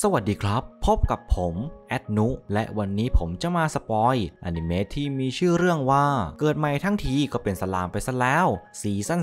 สวัสดีครับ พบกับผม แอดนุ และวันนี้ผมจะมาสปอยอนิเมะที่มีชื่อเรื่องว่า เกิดใหม่ทั้งทีก็เป็นสลามไปซะแล้วซีซั่น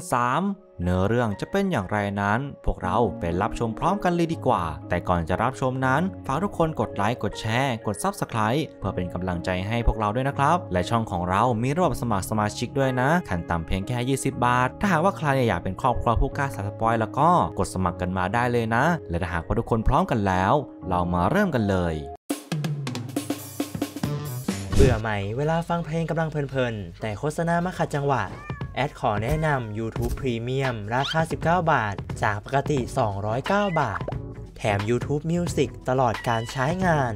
3เนื้อเรื่องจะเป็นอย่างไรนั้น พวกเราไปรับชมพร้อมกันเลยดีกว่า แต่ก่อนจะรับชมนั้นฝากทุกคนกดไลค์กดแชร์ กดซับสไครต์เพื่อเป็นกำลังใจให้พวกเราด้วยนะครับ และช่องของเรามีระบบสมัครสมาชิกด้วยนะ ขั้นต่ำเพียงแค่ 20 บาท ถ้าหากว่าใครอยากเป็นครอบครัวผู้กล้าสับสปอยแล้วก็กดสมัครกันมาได้เลยนะ และถ้าหากว่าทุกคนพร้อมกันแล้วเรามาเริ่มกันเลยเบื่อไหมเวลาฟังเพลงกำลังเพลินๆแต่โฆษณามาขัดจังหวะแอดขอแนะนำ YouTube Premium ราคา 19 บาท จากปกติ 209 บาท แถม YouTube Music ตลอดการใช้งาน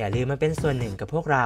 อย่าลืมมาเป็นส่วนหนึ่งกับพวกเรา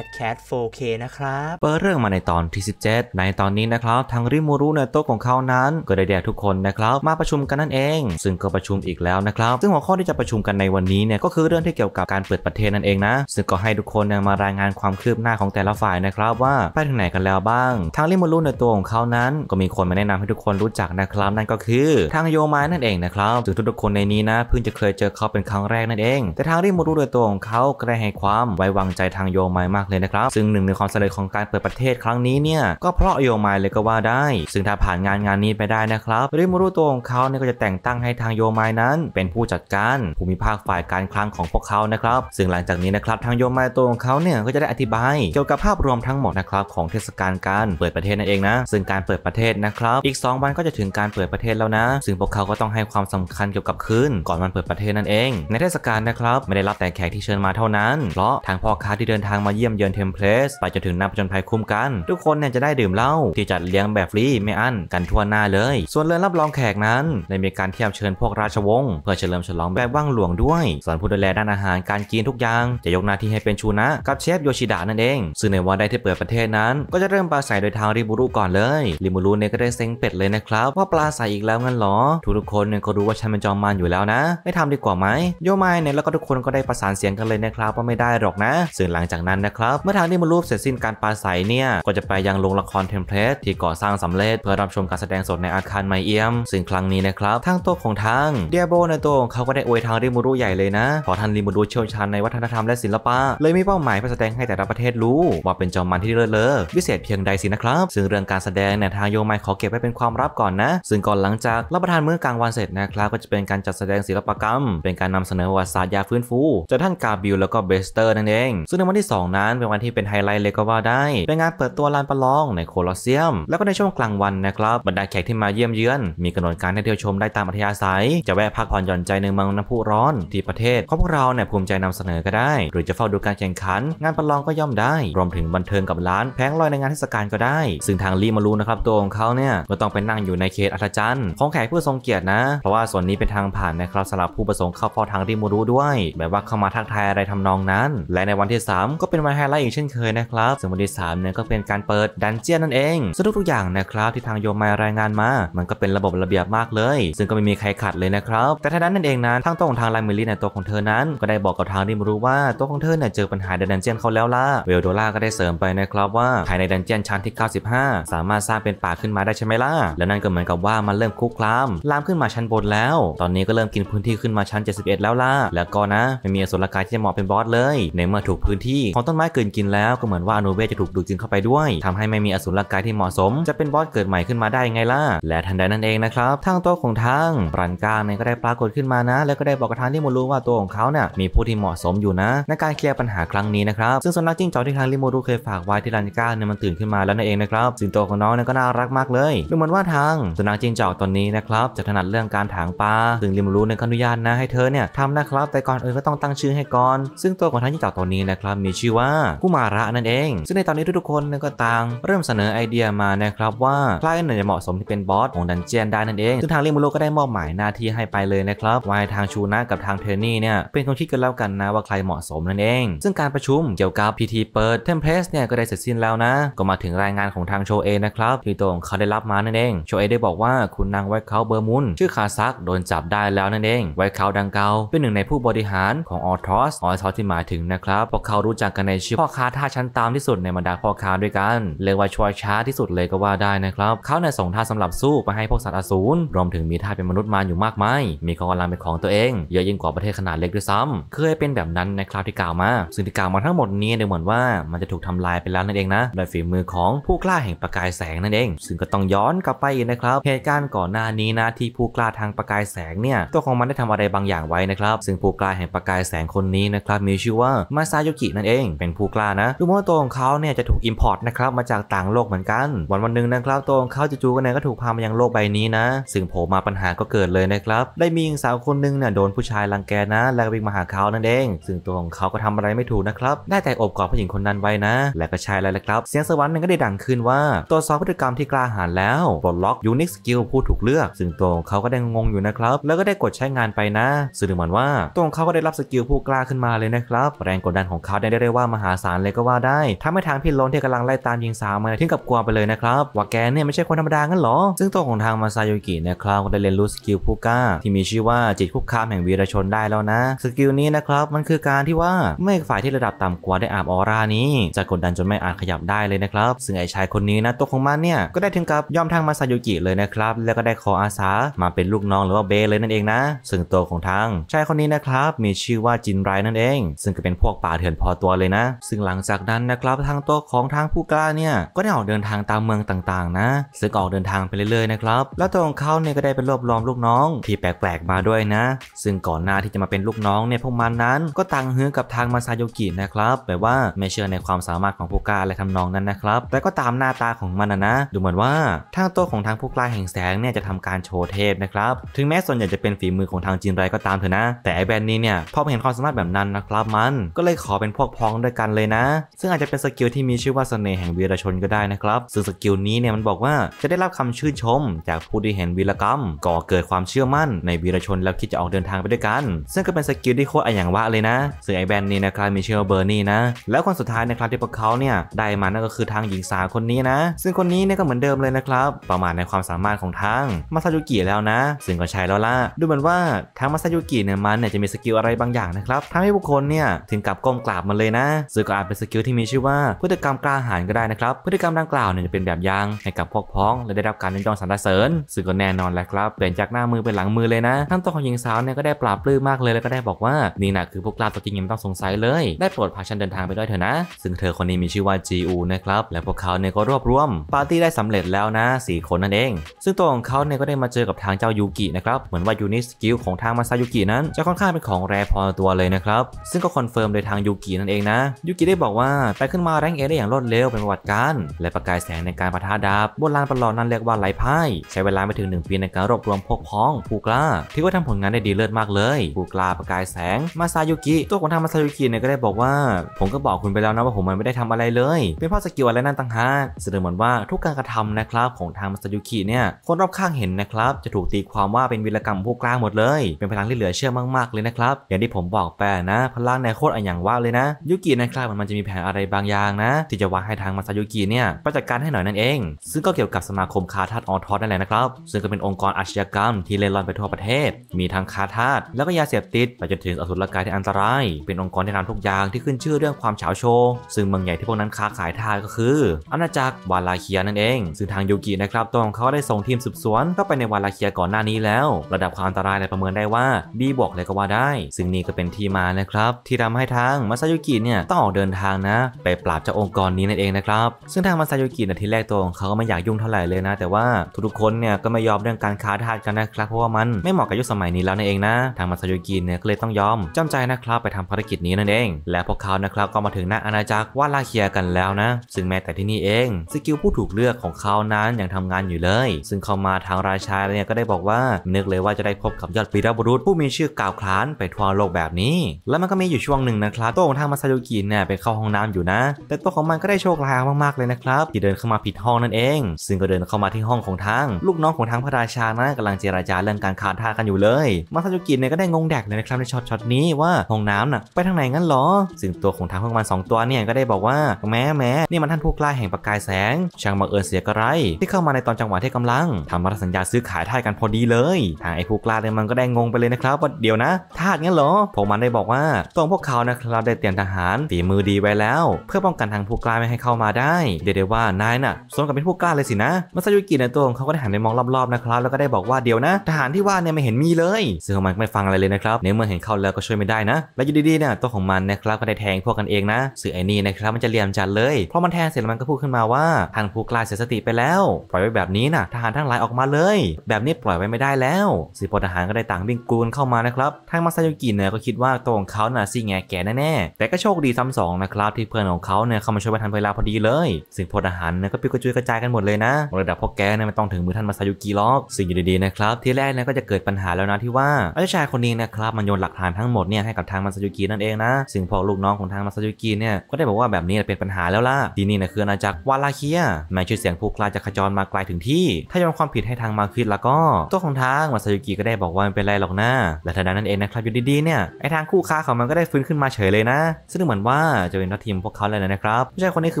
a d c a t 4K นะครับ เปิดเรื่องมาในตอนที่17 ในตอนนี้นะครับทางริมูรุในโต๊ะของเขานั้น ก็ได้เรียกทุกคนนะครับมาประชุมกันนั่นเองซึ่งก็ประชุมอีกแล้วนะครับ ซึ่งหัวข้อที่จะประชุมกันในวันนี้เนี่ยก็คือเรื่องที่เกี่ยวกับการเปิดประเทศนั่นเองนะซึ่งก็ให้ทุกคนมารายงานความคืบหน้าของแต่ละฝ่ายนะครับว่าไปถึงไหนกันแล้วบ้าง ทางริมูรุในตัวของเขานั้น ก็มีคนมาแนะนำให้ทุกคนรู้จักนะครับ นั่นก็คือทางโยมายนั่นเองนะครับซึงทุกคนในนี้นะเพิ่งจะเคยเจอเขาเป็นครั้งแรกนั่นเอง แต่ทางริมูรุโดยตัวของเขากได้ให้ความไว้วางใจทางโยมายมากเลยนะครับ ซึ่งหนึ่งในความสำเร็จของการเปิดประเทศครั้งนี้เนี่ยก็เพราะโยมายเลยก็ว่าได้ ซึ่งถ้าผ่านงานงานนี้ไปได้นะครับ ริมูรุตัวของเขาเนี่ยก็จะแต่งตั้งให้ทางโยมายนั้น เป็นผู้จัดการภูมิภาคฝ่ายการคลังของพวกเขานะครับ ซึ่งหลังจากนี้นะครับ ทางโยมายตัวของเขาเนี่ยก็จะได้อธิบายเกี่ยวกับภาพรวมทั้งหมดนะครับ ของเทศกาลการเปิดประเทศนั่นเองนะ ซึ่งการเปิดประเทศนะครับ อีก2วันก็จะถึงการเปิดประเทศแล้วนะซึ่งพวกเขาก็ต้องให้ความสำคัญเกี่ยวกับคืนก่อนวันเปิดประเทศนั่นเองในเทศกาลนะครับ ไม่ได้รับแต่แขกที่เชิญมาเท่านั้นั้นเพราะ ทางพ่อค้าที่เดินทางมาเยี่ยมเยือนเทมเพลสไปจนถึงนักผจญภัยคุ้มกัน ทุกคนเนี่ยจะได้ดื่มเหล้าที่จัดเลี้ยงแบบฟรี ไม่อั้นกันทั่วหน้าเลย ส่วนเรือนรับรองแขกนั้นได้มีการเทียบเชิญพวกราชวงศ์เพื่อเฉลิมฉลองแบบว่างหลวงด้วยส่วนผู้ดูแลด้านอาหารการกินทุกอย่างจะยกหน้าที่ให้เป็นชูนะ กับเชฟโยชิดะนั่นเองซึ่งในวันได้ที่เปิดประเทศนั้น ก็จะเริ่มปลาใสโดยทางริบูรุก่อนเลย ริบูรุเนี่ยก็ได้เซ็งเป็ดเลยนะครับว่าปลาใสอีกแล้วงั้นหรอทุกคนเนี่ยก็รู้ว่าฉันเป็นจอมมันอยู่แล้วนะ ไม่ทำดีกว่าไหมโยมายเนี่ยแล้วก็ทุกคนก็ได้ประสานเสียงกันเลยนะครัว่าไม่ได้หรอกนะส่วนหลังจากนั้นนะครับเมื่อทางนิมารูปเสร็จสิ้นการปาศัยเนี่ยก็จะไปยังโรงละครเทมเพลตที่ก่อสร้างสำเร็จเพื่อรับชมการแสดงสดในอาคารไมเอียมซึ่งครั้งนี้นะครับทางตัวของทางเดียโบในตัวเขาก็ได้อวยทางริมูรุใหญ่เลยนะเพราะท่านริมูรุเชี่ยวชาญในวัฒนธรรมและศิลปะเลยมีเป้าหมายเพื่อแสดงให้แต่ละประเทศรู้ว่าเป็นจอมมันที่เลิศเลอวิเศษเพียงใดสินะครับ ซึ่งเรื่องการแสดงเนี่ยทางโยไมขอเก็บไว้เป็นความลับก่อนนะ ซึ่งก่อนหลังจากรับประทานมื้อกลางวันเสร็จนะครับก็จะเป็นการจัดแสดงศิลปกรรม เป็นการนำเสนอวัฒนศาสตร์ยาฟื้นฟูจะท่านกาบิลแลววก็เบสเตอร์นั่นเองซึ่งในวันที่ 2 นั้นเป็นวันที่เป็นไฮไลท์เลยก็ว่าได้ เป็นงานเปิดตัวลานประลองในโคลอสเซียม แล้วก็ในช่วงกลางวันนะครับบรรดาแขกที่มาเยี่ยมเยือนมีกำหนดการให้เที่ยวชมได้ตามอัธยาศัยจะแวะพักผ่อนหย่อนใจในเมืองน้ำพุร้อนที่ประเทศของพวกเราเนี่ยภูมิใจนำเสนอก็ได้ หรือจะเฝ้าดูการแข่งขัน งานประลองก็ย่อมได้ รวมถึงบันเทิงกับร้านแพงลอยในงานเทศกาลก็ได้ ซึ่งทางลีมารูนะครับตัวของเขาเนี่ยก็ต้องไปนั่งอยู่ในเขตอัธจันทร์ของแขกผู้ทรงเกียรตินะเพราะว่าส่วนนี้เป็นทางผ่านนะครับสำหรับผู้ประสงค์เข้าเฝ้าทางลีมารูด้วยแบบว่าเข้ามาทักทายอะไรทำนองนั้น และในวันที่ 3 ก็เป็นวันไฮไลท์อีกเช่นเคยนะครับซึ่งวันที่3เนี่ยก็เป็นการเปิดดันเจียนนั่นเองซึ่งทุกๆอย่างนะครับที่ทางโยมายรายงานมา มันก็เป็นระบบระเบียบมากเลย ซึ่งก็ไม่มีใครขัดเลยนะครับ แต่ท่านั้นนั่นเองนั้นทางตัวของทางไลมิลี่ในตัวของเธอนั้น ก็ได้บอกกับทางดิมรู้ว่าตัวของเธอเนี่ยเจอปัญหาดันเจียนเขาแล้วล่ะ เวลโดล่าก็ได้เสริมไปนะครับว่าภายในดันเจียนชั้นที่95สามารถสร้างเป็นป่าขึ้นมาได้ใช่ไหมล่ะ แล้วนั่นก็เหมือนกับว่ามันเริ่มคุกคามลามขึ้นมาชั้นบนแล้ว ตอนนี้ก็เริ่มกินพื้นที่ขึ้นมาชั้น 71 แล้วล่ะแล้วก็นะไม่มีอสุรกายที่จะเหมาะเป็นบอสเลยในเมื่อถูกพื้นที่ของต้นไม้เกินกินแล้วก็เหมือนว่าอนุเวจะถูกดูดซินเข้าไปด้วย ทำให้ไม่มีอสุรกายที่เหมาะสม จะเป็นบอสเกิดใหม่ขึ้นมาได้ไงล่ะและทันใดนั่นเองนะครับทางตัวของทางรันกลางเนี่ยก็ได้ปรากฏขึ้นมานะแล้วก็ได้บอกกับทางี่มูรุว่าตัวของเขาเนี่ยมีผู้ที่เหมาะสมอยู่นะในการเคลียร์ปัญหาครั้งนี้นะครับซึ่งสุนัขจิ้งจอกที่ทางลิมูรุเคยฝากไว้ที่รันกลางเนี่ยมันตื่นขึ้นมาแล้วนั่นเองนะครับสิงโตของน้องเนี่ยก็น่ารักมากเลยดูเหมือนว่าทางสุนัขจิ้งจอกตอนนี้นะครับจะถนัดเรื่องการถางปลาซึ่งลิมูรุเนี่ยก็อนุญาตนะให้เธอเนี่ยทำนะครับแต่ก่อนอื่นก็ต้องตั้งชื่อให้ก่อนซึ่งตัวของทั้งยี่เต่าตัวนี้นะครับ มีชื่อว่ากุมาระนั่นเอง ซึ่งในตอนนี้ทุกๆคนก็ต่างเริ่มเสนอไอเดียมานะครับว่าใครน่าจะเหมาะสมที่เป็นบอสของดันเจียนได้นั่นเอง ซึ่งทางเรียมูโรก็ได้มอบหมายหน้าที่ให้ไปเลยนะครับวายทางชูนะกับทางเทอร์นี่เนี่ย เป็นคนคิดกันแล้วกันนะว่าใครเหมาะสมนั่นเอง ซึ่งการประชุมเกี่ยวกับพิธีเปิดเทมเพลสเนี่ยก็ได้เสร็จสิ้นแล้วนะก็มาถึงรายงานของทางโชเอนะครับที่ตัวของเขาได้รับมานั่นเองโชเอได้บอกว่าคุณนางไวเคาเบอร์มุนชื่อคาซักโดนจับได้แล้วนั่นเอง ไวเคาดังเกาเป็นหนึ่งในผู้บริหารของออทอสออทอาที่หมายถึงนะครับพวกเขารู้จักกันในชื่อพ่อค้าท่าชั้นตามที่สุดในบรรดาพ่อค้าด้วยกัน เรียกว่าชัวช้าที่สุดเลยก็ว่าได้นะครับ เขาในส่งท่าสำหรับสู้ไปให้พวกสัตว์อสูรรวมถึงมีท่าเป็นมนุษย์มาอยู่มากมายมีกองกำลังเป็นของตัวเอง เยอะยิ่งกว่าประเทศขนาดเล็กด้วยซ้ำเคยเป็นแบบนั้นนะครับที่กล่าวมาซึ่งที่กล่าวมาทั้งหมดนี้ดูเหมือนว่ามันจะถูกทำลายไปแล้วนั่นเองนะโดยฝีมือของผู้กล้าแห่งประกายแสงนั่นเอง ซึ่งก็ต้องย้อนกลับไปนะครับเหตุการณ์ก่อนหน้านี้นะที่ผู้กล้าทางประกายแสงเนี่ยตัวของมันได้ทำอะไรบางอย่างไว้นะครับ ซึ่งผู้กล้าแห่งประกายแสงคนนี้นะครับมีชื่อว่ามาซาโยกินั่นเอง เป็นผู้กล้านะดูว่าตัวของเขาเนี่ยจะถูกอิมพอร์ตนะครับมาจากต่างโลกเหมือนกันวัน วันหนึ่งนะครับตัวของเขาจู่ๆก็เนี่ยก็ถูกพามายังโลกใบนี้นะ ซึ่งโผล่มาปัญหาก็เกิดเลยนะครับได้มีหญิงสาวคนนึงเนี่ยโดนผู้ชายรังแกนะ แล้วก็วิ่งมาหาเขานั่นเอง ซึ่งตัวของเขาก็ทำอะไรไม่ถูกนะครับได้แต่อบกอดผู้หญิงคนนั้นไว้นะ แล้วก็ใช่แลนะครับเสียงสวรรค์นันก็ได้ดังขึ้นว่าตัวซสอบพฤติกรรมที่กล้าหาญแล้วปลดล็อกยูนิคสกิลผู้ถูกเลือก ซึ่งตัวของเขาก็ได้งงอยู่นะครับแล้วก็ได้กดใช้งานไปนะ ซึ่งเหมือนว่าตัวของเขาก็ได้รับสกิลผู้กล้าขึ้นมาเลยยนะครับแรงกดดันของเขาได้เรียกว่ามหาศาลเลยก็ว่าได้ทำให้ทางพี่ล้นที่กำลังไล่ตามยิงสาวมาถึงกับกลัวไปเลยนะครับ ว่าแกเนี่ยไม่ใช่คนธรรมดางั้นหรอ ซึ่งตัวของทางมาซาโยกินะครับก็ได้เรียนรู้สกิลผู้กล้า ที่มีชื่อว่าจิตคุกคามแห่งวีรชนได้แล้วนะ สกิลนี้นะครับมันคือการที่ว่าเมฆฝ่ายที่ระดับต่ำกว่าได้อาบออร่านี้จะกดดันจนไม่อาจขยับได้เลยนะครับ ซึ่งไอ้ชายคนนี้นะตัวของมันเนี่ยก็ได้ถึงกับยอมทางมาซาโยกิเลยนะครับแล้วก็ได้ขออาสา มาเป็นลูกน้องหรือว่าเบเลยนั่นเองนะซึ่งตัวของทางชายคนนี้นะครับมีชื่อว่าจินไรนั่นเองซึ่งก็เป็นพวกป่าเถื่อนพอตัวเลยนะ ซึ่งหลังจากนั้นนะครับทางตัวของทางผู้กล้าเนี่ยก็ได้ออกเดินทางตามเมืองต่างๆ นะ ซึ่งออกเดินทางไปเรื่อยๆนะครับ แล้วตัวของเขาเนี่ยก็ได้ไปรวบรวมลูกน้องที่แปลกๆมาด้วยนะ ซึ่งก่อนหน้าที่จะมาเป็นลูกน้องเนี่ยพวกมันนั้นก็ตัางฮือกับทางมาซาโยกินะครับ แปลว่าไม่เชื่อในความสามารถของผู้กล้าอะไรทำนองนั้นนะครับ แต่ก็ตามหน้าตาของมันนะดูเหมือนว่า ทางตัวของทางผู้กล้าแห่งแสงเนี่ยจะทำการโชว์เทพนะครับ ถึงแม้ส่วนใหญ่จะเป็นฝีมือของทางจีนไรก็ตามเถอะนะ แต่ไอแบรนด์นี้เนี่ยพอเห็นความสามารถแบบนั้นนะรับมันก็เลยขอเป็นพวกพ้องด้วยกันเลยนะ ซึ่งอาจจะเป็นสกิลที่มีชื่อว่าเสน่ห์แห่งวีรชนก็ได้นะครับซึ่งสกิลนี้เนี่ยมันบอกว่าจะได้รับคำชื่นชมจากผู้ที่เห็นวีรกรรมก่อเกิดความเชื่อมั่นในวีรชนแล้วคิดจะออกเดินทางไปด้วยกัน ซึ่งก็เป็นสกิลที่โคตรอย่างวะเลยนะซึ่งไอแบนนี่นะครับมีชื่อว่าเบอร์นี่นะแล้วคนสุดท้ายนะครับที่พวกเขาเนี่ยได้มานั่นก็คือทางหญิงสาวคนนี้นะซึ่งคนนี้เนี่ยก็เหมือนเดิมเลยนะครับประมาณในความสามารถของทางมาซาโยกิแล้วนะ ซึ่งก็ใช้แล้วล่ะดูเหมือนว่าทางมาซาโยกิเนี่ยมันเนี่ยจะมีสกิลอะไรบางอย่างนะครับทำให้บุคคคนเนี่ยถึงกับก้มกราบมันเลยนะซึ่งก็อาจเป็นสกิลที่มีชื่อว่าพฤติกรรมกล้าหาญก็ได้นะครับพฤติกรรมดังกล่าวเนี่ยจะเป็นแบบย่างให้กับพวกพ้องและได้รับการยกย่องสรรเสริญซึ่งก็แน่นอนแหละครับเปลี่ยนจากหน้ามือเป็นหลังมือเลยนะทั้งตัวของหญิงสาวเนี่ยก็ได้ปราบปลื้มมากเลยแล้วก็ได้บอกว่านี่นะคือพวกกล้าตัวจริงยังต้องสงสัยเลยได้โปรดพาฉันเดินทางไปด้วยเถอะนะ ซึ่งเธอคนนี้มีชื่อว่าจีอูนะครับและพวกเขาเนี่ยก็รวบรวม ปาร์ตี้ได้สำเร็จแล้วนะสี่คนนั่นเองซึ่งตัวของเขาเนี่ยก็ได้มาเจอกับทางเจ้ายูกินะครับเหมือนว่ายูนิสกิลของทางมาซายุกินั้นจะค่อนข้างเป็นของแรพอตัวเลยนะครับซึ่งก็คอนเฟิร์มโดยทางยูกินั่นเองนะยูกิได้บอกว่าไปขึ้นมาแรงเอได้อย่างรวดเร็วเป็นประวัติการและประกายแสงในการประทะดาบบนลานประลองนั้นเรียกว่าไหลพ่าย ใช้เวลาไม่ถึง 1 ปีในการรวบรวมพวกพ้องผู้กล้าที่ว่าทำผลงานได้ดีเลิศมากเลยผู้กล้าประกายแสงมาซายุกิ ตัวของทางมาซายุกิเนี่ยก็ได้บอกว่า ผมก็บอกคุณไปแล้วนะว่าผมมันไม่ได้ทำอะไรเลย เป็นเพราะสกิลอะไรนั่นต่างหากแสดงเหมือนว่าทุกการกระทำนะครับของทางมาซายุกิเนี่ยคนรอบข้างเห็นนะครับจะถูกตีความว่าเป็นวีรกรรมผู้กล้าหมดเลย เป็นพลังที่เหลือเชื่อมากๆเลยนะครับอย่างที่ผมบอกไปนะพลังในโคตรอันอย่างว่าเลยนะยุกินะครับ มันจะมีแผนอะไรบางอย่างนะ ที่จะวางให้ทางมาซายุกิเนี่ยประจัดการให้หน่อยนั่นเอง ซึ่งก็เกี่ยวกับสมาคมคาทาตออทอสนั่นแหละนะครับ ซึ่งก็เป็นองค์กรอาชญากรรมที่เล่นลอนไปทั่วประเทศ มีทางคาทาตแล้วก็ยาเสพติดไปจนถึงอสุรกายที่อันตราย เป็นองค์กรที่ทำทุกอย่างที่ขึ้นชื่อเรื่องความเฉาโชว์ซึ่งเมืองใหญ่ที่พวกนั้นค้าขายทาก็คืออาณาจักรวาลาเคียนั่นเอง ซึ่งทางยูกินะครับตัวของเขาได้ส่งทีมสืบสวนเข้าไปในวาลาเคียก่อนหน้านี้แล้ว ระดับความอันตรายเลยประเมินได้ว่า B บวกเลยก็ว่าได้ซึ่งนี่ก็เป็นที่มานะครับับที่ทำให้ทางมาซายุกิเนี่ยต้องออกเดินทางนะไปปราบเจ้าองค์กรนี้นั่นเองนะครับ ซึ่งทางมาซายุกิในทีแรกตัวของเขาก็ไม่อยากยุ่งเท่าไหร่เลยนะ แต่ว่าทุกๆคนเนี่ยก็ไม่ยอมเรื่องการค้าทาสกันนะครับเพราะว่ามันไม่เหมาะกับยุคสมัยนี้แล้วนั่นเองนะทางมาซายุกิเนี่ยก็เลยต้องยอมจำใจนะครับไปทำภารกิจนี้นั่นเอง และพวกเขานะครับก็มาถึงหน้าอาณาจักรวาลาเคียกันแล้วนะ ซึ่งแม้แต่ที่นี่เองสกิลผู้ถูกเลือกของเขานั้นยังทำงานอยู่เลย ซึ่งเขามาทางราชาเนี่ยก็ได้บอกว่านึกเลยว่าจะได้พบกับยอดปีรบุรุษผู้มีชื่อกล่าวขานไปทั่วโลกแบบนี้ และมัก็มีอยู่ช่วงหนึ่งนะครับตัวของทางมาซาโยกิเนี่ยไปเข้าห้องน้ำอยู่นะ แต่ตัวของมันก็ได้โชคร้ายมากๆเลยนะครับที่เดินเข้ามาผิดห้องนั่นเอง ซึ่งก็เดินเข้ามาที่ห้องของทางลูกน้องของทางพระราชานะกำลังเจรจาเรื่องการขาดท่ากันอยู่เลยมาซาโยกิเนี่ยก็ได้งงแดกเลยนะครับในช็อตช็อตนี้ว่าห้องน้ำน่ะไปทางไหนงั้นหรอซึ่งตัวของทางพวกมันสองตัวเนี่ยก็ได้บอกว่าแม้แม้นี่มันท่านผู้กล้าแห่งประกายแสงช่างบังเอิญเสียกระไร ที่เข้ามาในตอนจังหวะที่กำลังทำรัสัญญาซื้อขายท่ากันพอดีเลยทางไอ้ผู้กล้าเนี่ยมันก็ได้งงไปเลยนะครับว่าเดี๋ยวนะทางั้นหรอผมมันได้บอกว่าตรงพวกเขานะครับได้เตรียมทหารฝีมือดีไว้แล้ว เพื่อป้องกันทางผู้กล้าไม่ให้เข้ามาได้เดี๋ยวว่านายน่ะสมกับเป็นผู้กล้าเลยสินะมัซายุกิในตัวของเขาก็ได้หันไปมองรอบๆนะครับแล้วก็ได้บอกว่าเดี๋ยวนะทหารที่ว่าเนี่ยไม่เห็นมีเลยซึ่งมันไม่ฟังอะไรเลยนะครับในเมื่อเห็นเข้าแล้วก็ช่วยไม่ได้นะ และอยู่ดีๆเนี่ยตัวของมันนะครับก็ได้แทงพวกกันเองนะสื่อไอ้นี่นะครับมันจะเลียมจัดเลยเพราะมันแทงเสร็จมันก็พูดขึ้นมาว่าทางผู้กล้าเสียสติไปแล้วปล่อยไว้แบบนี้นะทหารทั้งหลายออกมาเลย แบบนี้ปล่อยไว้ไม่ได้แล้วสิพลทหารก็ได้ต่างวิ่งกรูนเข้ามานะครับทางมาซาโยกิเนี่ยก็คิดว่าตัวของเขานาซีแงแก่แน่แต่ก็โชคดีซ้ำสองนะครับ ที่เพื่อนของเขาเนี่ยเข้ามาช่วยปทันเวลาพอดีเลยสิ่งพลทหารเนี่ยก็ปิกระจุยกระจายกันหมดเลยนะ ระดับพ่อแกเนี่ยไม่ต้องถึงมือท่านมาซายุกิล็อกสิ่งดีๆ นะครับ ที่แรกเนี่ยก็จะเกิดปัญหาแล้วนะที่ว่าไอ้ชายคนนี้นะครับมันโยนหลักฐานทั้งหมดเนี่ยให้กับทางมาซายุกินั่นเองนะสิ่งพอลูกน้องของทางมาซายุกิเนี่ยก็ได้บอกว่าแบบนี้เป็นปัญหาแล้วล่ะที่นี่นะคืออาณาจักรวาลาเคียแม้ชื่อเสียงผู้กล้าจะขจรมาไกลถึงที่ ถ้ายอมความผิดให้ทางมาคิดแล้วก็ตัวของทางมาซายุกิก็ได้บอกว่าเป็นไรหรอกนะและทางนั้นเองนะครับอยู่ดีๆเนี่ยไอทางคู่ค้าขามันก็ได้ฟื้นขึ้นมาเฉยเลยนะ ซึ่งเหมือนว่าจะเป็นทัทีมพวกเขาเลยนะครับผู้ชายคนนี้คื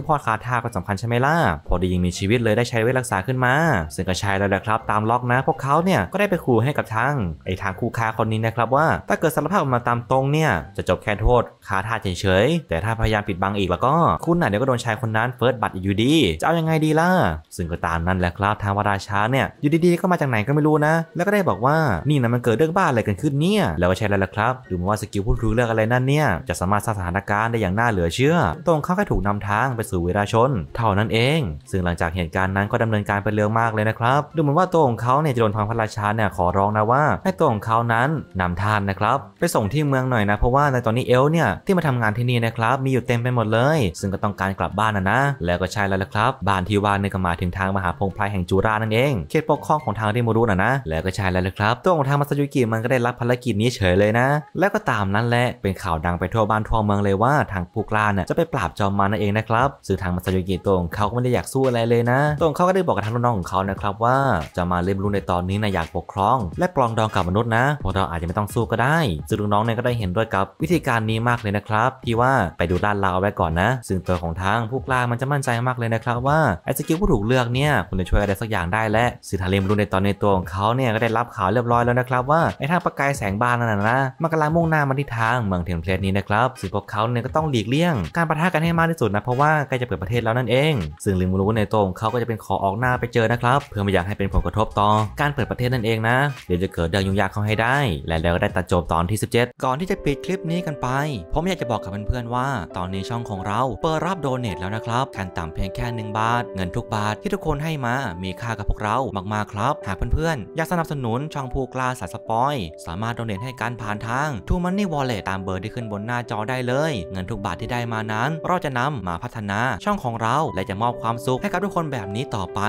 อพ่อคาทาคนสำคัญใช่ไหมล่ะพอดียิงมีชีวิตเลยได้ใช้เวทรักษาขึ้นมาซึ่งก็ใช้แล้วแหละครับตามล็อกนะ พวกเขาเนี่ยก็ได้ไปขู่ให้กับทางไอ้ทางคู่ค้าคนนี้นะครับว่า ถ้าเกิดสารภาพออกมาตามตรงเนี่ยจะจบแค่โทษคาทาเฉยๆแต่ถ้าพยายามปิดบังอีกแล้วก็คุณน่ะเดี๋ยวก็โดนชายคนนั้นเฟิร์สบัตอยู่ดีจะเอายังไงดีล่ะซึ่งก็ตามนั้นแหละครับทางวราชาเนี่ยอยู่ดีๆก็มาจากไหนก็ไม่รู้นะ แล้วก็ได้บอกว่านี่นะมันเกิดเรื่องบ้าอะไรกันขึ้นเนี่ยแล้วก็ใช่แล้วล่ะครับ ดูเหมือนว่าสกิลพูดรู้ลือกอะไรนั่นเนี่ยจะสามารถสร้างสถานการณ์ได้อย่างน่าเหลือเชื่อตรงเขาแค่ถูกนำทางไปสู่วีรชน เท่านั้นเอง ซึ่งหลังจากเหตุการณ์นั้นก็ดำเนินการไปเรองมากเลยนะครับดูเหมือนว่าตัวของเขาเนี่ยจะโดนพังพระราชาเนี่ยขอร้องนะว่า ให้ตัวของเขานั้นนำทานนะครับ ไปส่งที่เมืองหน่อยนะ เพราะว่าในตอนนี้เอลเนี่ยที่มาทำงานที่นี่นะครับมีอยู่เต็มไปหมดเลย ซึ่งก็ต้องการกลับบ้านนะนะแล้วก็ใช่แล้วละครับบ้านที่ว่านี่ก็มาถึงทางมหาพงไพรแห่งจูรานั่นเองเขตปกครองของทางริมูรุนะนะแล้วก็ใช่แล้วละครับตัวของทางมัสยุกิมันก็ได้รับภารกิจนี้เฉยเลยนะแล้วก็ตามนั้นแหละเป็นข่าวดังไปทั่วบ้านทั่วเมืองเลยว่า ทางผู้กล้าเนี่ยจะไปปราบจอมมารนั่นเองนะครับซึ่งทางมัสยกิตรงเขาก็ไม่ได้อยากสู้อะไรเลยนะตรงเขาก็ได้บอกกับทางน้องของเขานะครับว่าจะมาเล่มรุ่นในตอนนี้นะอยากปกครอง และปลองดองกับมนุษย์นะ พวกเราอาจจะไม่ต้องสู้ก็ได้ซึ่งน้องเนี่ยก็ได้เห็นด้วยกับวิธีการนี้มากเลยนะครับ ที่ว่าไปดู้าเลาวไว้ก่อนนะซึ่งตัวของทางผู้กล้ามันจะมั่นใจมากเลยนะครับ ว่าไอ้สกิลผู้ถูกเลือกเนี่ยคุณจะช่วยอะไรสักอย่างได้และสงทาเลมรุ่นในตอนในตัวของเขาเนี่ยก็ได้รับข่าวเรียบร้อยแล้วนะครับว่าไอ้ทางประกายแสงบานนั่นนะมันกำลังมุ่งหน้ามาที่ทางางเมืองเทนเพลสนี้นะครับซึ่งพวกเขาเนี่ยก็ต้องหลีกเลี่ยง การประทะกันให้มากที่สุดนะเพราะว่าใกล้จะเปิดประเทศแล้วนั่นเอง ซึ่งลิมูรูในตรงเขาก็จะเป็นขอออกหน้าไปเจอนะครับ เพื่อไม่อยากให้เป็นผลกระทบต่อการเปิดประเทศนั่นเองนะเดี๋ยวจะเกิดเรื่องยุ่งยากเข้าให้ได้ และแล้วก็ได้ตัดจบตอนที่17 ก่อนที่จะปิดคลิปนี้กันไปผมอยากจะบอกกับเพื่อนๆว่าตอนนี้ช่องของเราเปิดรับโดเนทแล้วนะครับขั้นต่ำเพียงแค่1บาทเงินทุกบาทที่ทุกคนให้มา มีค่ากับพวกเรามากๆครับหากเพื่อนๆอยากสนับสนุนช่องผู้กล้าสายสปอยสามารถโดเนทให้การผ่านทาง t ูมันนี่วอลเล็ตตามเบอร์ที่ขึ้นบนหน้าจอได้เลย เงินทุกบาทที่ได้มานั้น เราจะนำมาพัฒนาช่องของเรา และจะมอบความสุขให้กับทุกคนแบบนี้ต่อไป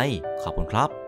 ขอบคุณครับ